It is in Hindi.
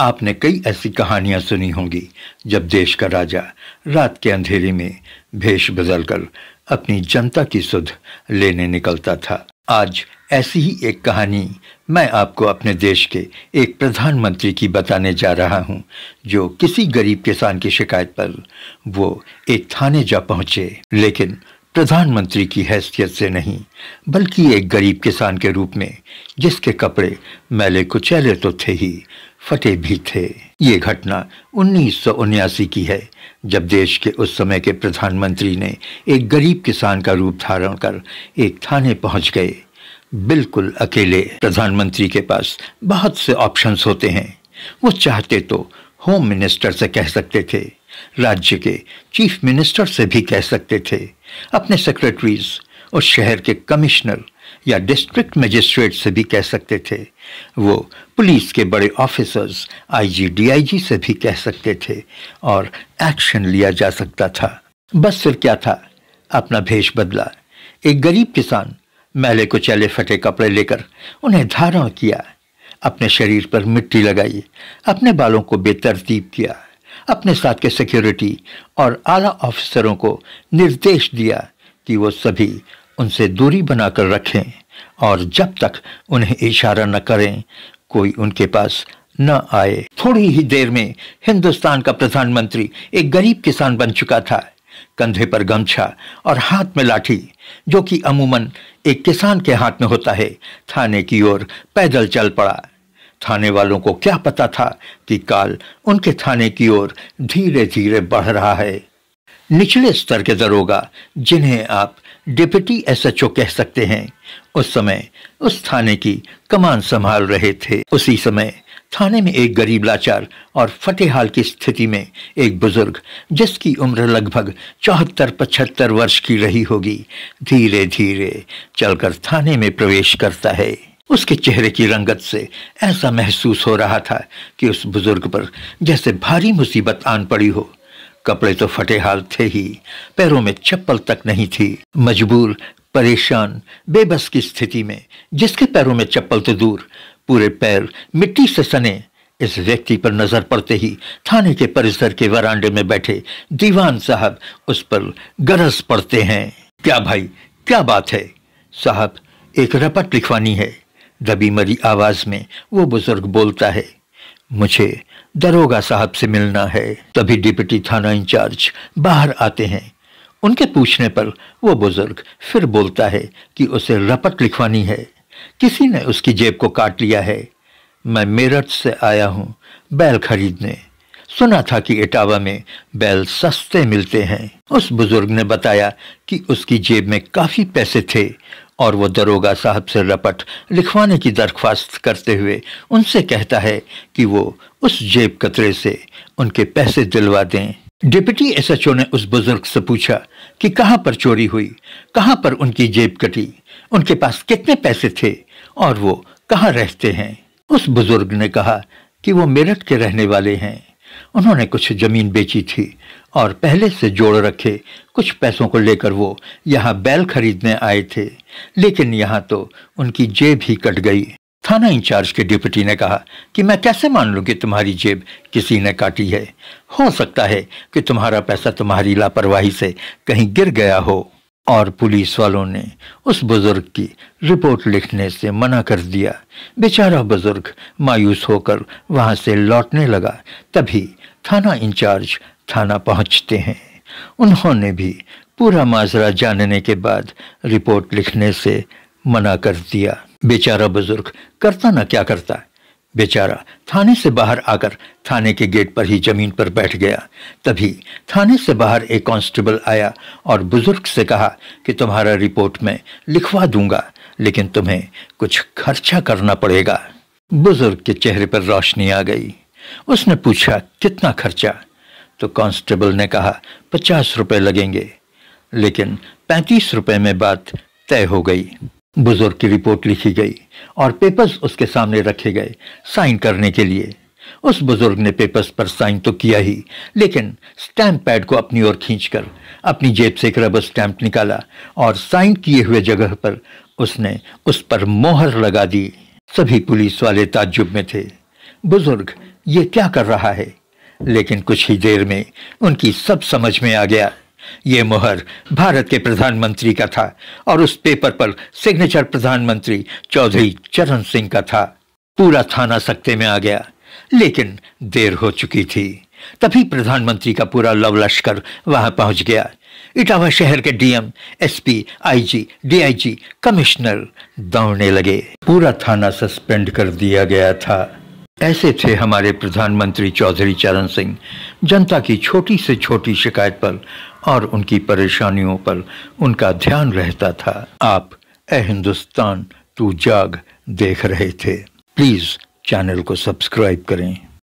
आपने कई ऐसी कहानियां सुनी होंगी जब देश का राजा रात के अंधेरे में भेष बदलकर अपनी जनता की सुध लेने निकलता था आज ऐसी ही एक कहानी मैं आपको अपने देश के एक प्रधानमंत्री की बताने जा रहा हूं, जो किसी गरीब किसान की शिकायत पर वो एक थाने जा पहुंचे लेकिन प्रधानमंत्री की हैसियत से नहीं बल्कि एक गरीब किसान के रूप में जिसके कपड़े मैले कुचैले तो थे ही फटे भी थे ये घटना उन्नीस की है जब देश के उस समय के प्रधानमंत्री ने एक गरीब किसान का रूप धारण कर एक थाने पहुंच गए बिल्कुल अकेले प्रधानमंत्री के पास बहुत से ऑप्शंस होते हैं वो चाहते तो होम मिनिस्टर से कह सकते थे राज्य के चीफ मिनिस्टर से भी कह सकते थे अपने सेक्रेटरीज और शहर के कमिश्नर या डिस्ट्रिक्ट मजिस्ट्रेट से भी कह सकते थे वो पुलिस के बड़े ऑफिसर्स आईजी डीआईजी से भी कह सकते थे और एक्शन लिया जा सकता था बस फिर क्या था अपना भेष बदला एक गरीब किसान मैले को चले फटे कपड़े लेकर उन्हें धारण किया अपने शरीर पर मिट्टी लगाई अपने बालों को बेतरतीब किया अपने साथ के सिक्योरिटी और आला ऑफिसरों को निर्देश दिया कि वो सभी उनसे दूरी बनाकर रखें और जब तक उन्हें इशारा न करें कोई उनके पास न आए थोड़ी ही देर में हिंदुस्तान का प्रधानमंत्री एक गरीब किसान बन चुका था कंधे पर गमछा और हाथ में लाठी जो कि अमूमन एक किसान के हाथ में होता है थाने की ओर पैदल चल पड़ा थाने वालों को क्या पता था कि काल उनके थाने की ओर धीरे धीरे बढ़ रहा है निचले स्तर के दरोगा जिन्हें आप डिप्टी एसएचओ कह सकते हैं उस समय उस थाने की कमान संभाल रहे थे उसी समय थाने में एक गरीब लाचार और फतेहाल की स्थिति में एक बुजुर्ग जिसकी उम्र लगभग चौहत्तर पचहत्तर वर्ष की रही होगी धीरे धीरे चलकर थाने में प्रवेश करता है उसके चेहरे की रंगत से ऐसा महसूस हो रहा था कि उस बुजुर्ग पर जैसे भारी मुसीबत आन पड़ी हो कपड़े तो फटे हाल थे ही पैरों में चप्पल तक नहीं थी मजबूर परेशान बेबस की स्थिति में जिसके पैरों में चप्पल तो दूर पूरे पैर मिट्टी से सने इस व्यक्ति पर नजर पड़ते ही थाने के परिसर के वरांडे में बैठे दीवान साहब उस पर गरज पड़ते हैं क्या भाई क्या बात है साहब एक रपट लिखवानी है दबी मरी आवाज में वो बुजुर्ग बोलता है मुझे दरोगा साहब से मिलना है तभी डिप्टी थाना इंचार्ज बाहर आते हैं उनके पूछने पर वो बुजुर्ग फिर बोलता है कि उसे रपट लिखवानी है किसी ने उसकी जेब को काट लिया है मैं मेरठ से आया हूँ बैल खरीदने सुना था कि इटावा में बैल सस्ते मिलते हैं उस बुजुर्ग ने बताया कि उसकी जेब में काफ़ी पैसे थे और वो दरोगा साहब से रपट लिखवाने की दरख्वास्त करते हुए उनसे कहता है कि वो उस जेब कतरे से उनके पैसे दिलवा दें डिप्टी एसएचओ ने उस बुजुर्ग से पूछा कि कहाँ पर चोरी हुई कहाँ पर उनकी जेब कटी उनके पास कितने पैसे थे और वो कहाँ रहते हैं उस बुजुर्ग ने कहा कि वो मेरठ के रहने वाले हैं उन्होंने कुछ जमीन बेची थी और पहले से जोड़ रखे कुछ पैसों को लेकर वो यहाँ बैल खरीदने आए थे लेकिन यहाँ तो उनकी जेब ही कट गई थाना इंचार्ज के डिप्टी ने कहा कि मैं कैसे मान लूँ कि तुम्हारी जेब किसी ने काटी है हो सकता है कि तुम्हारा पैसा तुम्हारी लापरवाही से कहीं गिर गया हो और पुलिस वालों ने उस बुजुर्ग की रिपोर्ट लिखने से मना कर दिया बेचारा बुजुर्ग मायूस होकर वहां से लौटने लगा तभी थाना इंचार्ज थाना पहुंचते हैं उन्होंने भी पूरा माजरा जानने के बाद रिपोर्ट लिखने से मना कर दिया बेचारा बुजुर्ग करता ना क्या करता बेचारा थाने से बाहर आकर थाने के गेट पर ही जमीन पर बैठ गया तभी थाने से बाहर एक कांस्टेबल आया और बुजुर्ग से कहा कि तुम्हारा रिपोर्ट मैं लिखवा दूंगा लेकिन तुम्हें कुछ खर्चा करना पड़ेगा बुजुर्ग के चेहरे पर रोशनी आ गई उसने पूछा कितना खर्चा तो कांस्टेबल ने कहा पचास रुपए लगेंगे लेकिन पैंतीस रुपए में बात तय हो गई बुजुर्ग की रिपोर्ट लिखी गई और पेपर्स उसके सामने रखे गए साइन करने के लिए उस बुजुर्ग ने पेपर्स पर साइन तो किया ही लेकिन स्टैंप पैड को अपनी ओर खींचकर अपनी जेब से एक रबर स्टैंप निकाला और साइन किए हुए जगह पर उसने उस पर मोहर लगा दी सभी पुलिस वाले ताज्जुब में थे बुजुर्ग ये क्या कर रहा है लेकिन कुछ ही देर में उनकी सब समझ में आ गया ये मोहर भारत के प्रधानमंत्री का था और उस पेपर पर सिग्नेचर प्रधानमंत्री चौधरी चरण सिंह का था पूरा थाना सकते में आ गया लेकिन देर हो चुकी थी तभी प्रधानमंत्री का पूरा लव लश्कर वहां पहुंच गया इटावा शहर के DM SP, IG, DIG, commissioner दौड़ने लगे पूरा थाना सस्पेंड कर दिया गया था ऐसे थे हमारे प्रधानमंत्री चौधरी चरण सिंह जनता की छोटी से छोटी शिकायत पर और उनकी परेशानियों पर उनका ध्यान रहता था आप ए हिंदुस्तान तू जाग देख रहे थे प्लीज़ चैनल को सब्सक्राइब करें